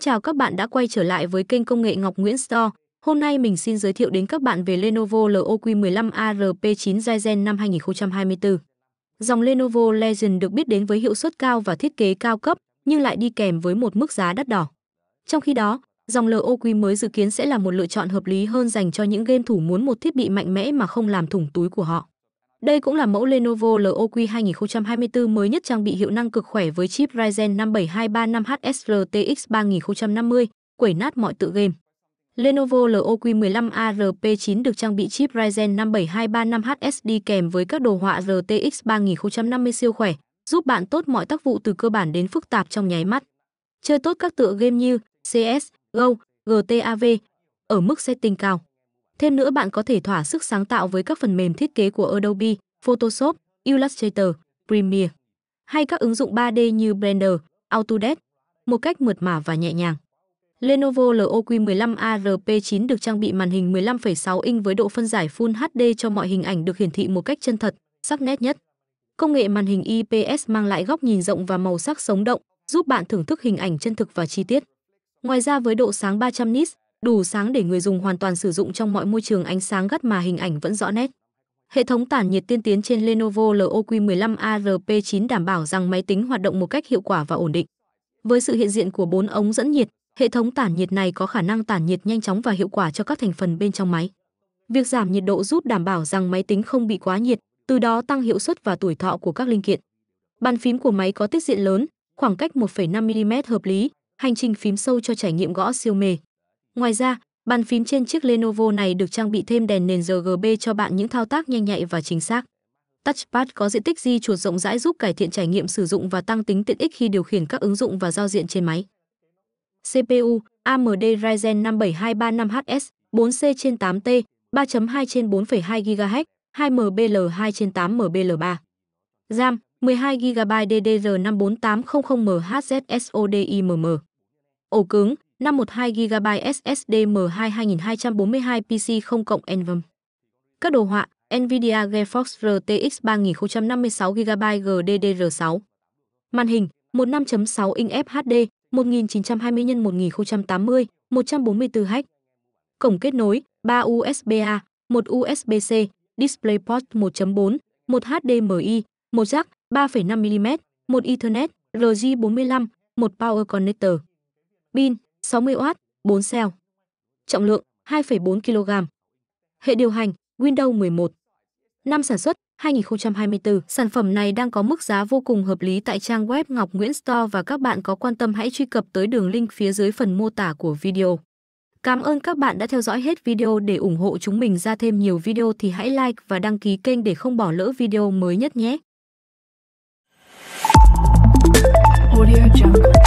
Xin chào các bạn đã quay trở lại với kênh công nghệ Ngọc Nguyễn Store. Hôm nay mình xin giới thiệu đến các bạn về Lenovo LOQ15 ARP9 Ryzen năm 2024. Dòng Lenovo Legion được biết đến với hiệu suất cao và thiết kế cao cấp, nhưng lại đi kèm với một mức giá đắt đỏ. Trong khi đó, dòng LOQ mới dự kiến sẽ là một lựa chọn hợp lý hơn dành cho những game thủ muốn một thiết bị mạnh mẽ mà không làm thủng túi của họ. Đây cũng là mẫu Lenovo LOQ 2024 mới nhất trang bị hiệu năng cực khỏe với chip Ryzen 57235 h SRTX 3050, quẩy nát mọi tựa game. Lenovo LOQ 15 ARP9 được trang bị chip Ryzen 57235H SSD kèm với các đồ họa RTX 3050 siêu khỏe, giúp bạn tốt mọi tác vụ từ cơ bản đến phức tạp trong nháy mắt. Chơi tốt các tựa game như CS, GO, GTAV ở mức setting cao. Thêm nữa bạn có thể thỏa sức sáng tạo với các phần mềm thiết kế của Adobe, Photoshop, Illustrator, Premiere hay các ứng dụng 3D như Blender, Autodesk một cách mượt mà và nhẹ nhàng. Lenovo LOQ15 ARP9 được trang bị màn hình 15,6 inch với độ phân giải Full HD cho mọi hình ảnh được hiển thị một cách chân thật, sắc nét nhất. Công nghệ màn hình IPS mang lại góc nhìn rộng và màu sắc sống động, giúp bạn thưởng thức hình ảnh chân thực và chi tiết. Ngoài ra với độ sáng 300 nits, đủ sáng để người dùng hoàn toàn sử dụng trong mọi môi trường ánh sáng gắt mà hình ảnh vẫn rõ nét. Hệ thống tản nhiệt tiên tiến trên Lenovo LOQ15 ARP9 đảm bảo rằng máy tính hoạt động một cách hiệu quả và ổn định. Với sự hiện diện của 4 ống dẫn nhiệt, hệ thống tản nhiệt này có khả năng tản nhiệt nhanh chóng và hiệu quả cho các thành phần bên trong máy. Việc giảm nhiệt độ giúp đảm bảo rằng máy tính không bị quá nhiệt, từ đó tăng hiệu suất và tuổi thọ của các linh kiện. Bàn phím của máy có tiết diện lớn, khoảng cách 1,5 mm hợp lý, hành trình phím sâu cho trải nghiệm gõ siêu mê. Ngoài ra, bàn phím trên chiếc Lenovo này được trang bị thêm đèn nền RGB cho bạn những thao tác nhanh nhạy và chính xác. Touchpad có diện tích di chuột rộng rãi giúp cải thiện trải nghiệm sử dụng và tăng tính tiện ích khi điều khiển các ứng dụng và giao diện trên máy. CPU AMD Ryzen 57235HS 4C trên 8T, 3.2 trên 4,2 GHz, 2MBL2 trên 8MBL3. RAM 12 GB DDR54800MHz SODIMM. Ổ cứng 512GB SSD M2 2242 PC không cộng NVM. Các đồ họa NVIDIA GeForce RTX 3056GB GDDR6. Màn hình 15.6 inch FHD 1920 x 1080, 144 Hz. Cổng kết nối 3 USB-A, 1 USB-C, DisplayPort 1.4, 1 HDMI, 1 jack 3,5 mm, 1 Ethernet, RJ45, 1 power connector. Pin 60W, 4 cell. Trọng lượng 2,4 kg. Hệ điều hành Windows 11. Năm sản xuất 2024. Sản phẩm này đang có mức giá vô cùng hợp lý tại trang web Ngọc Nguyễn Store và các bạn có quan tâm hãy truy cập tới đường link phía dưới phần mô tả của video. Cảm ơn các bạn đã theo dõi hết video để ủng hộ chúng mình ra thêm nhiều video thì hãy like và đăng ký kênh để không bỏ lỡ video mới nhất nhé. Audio Jungle.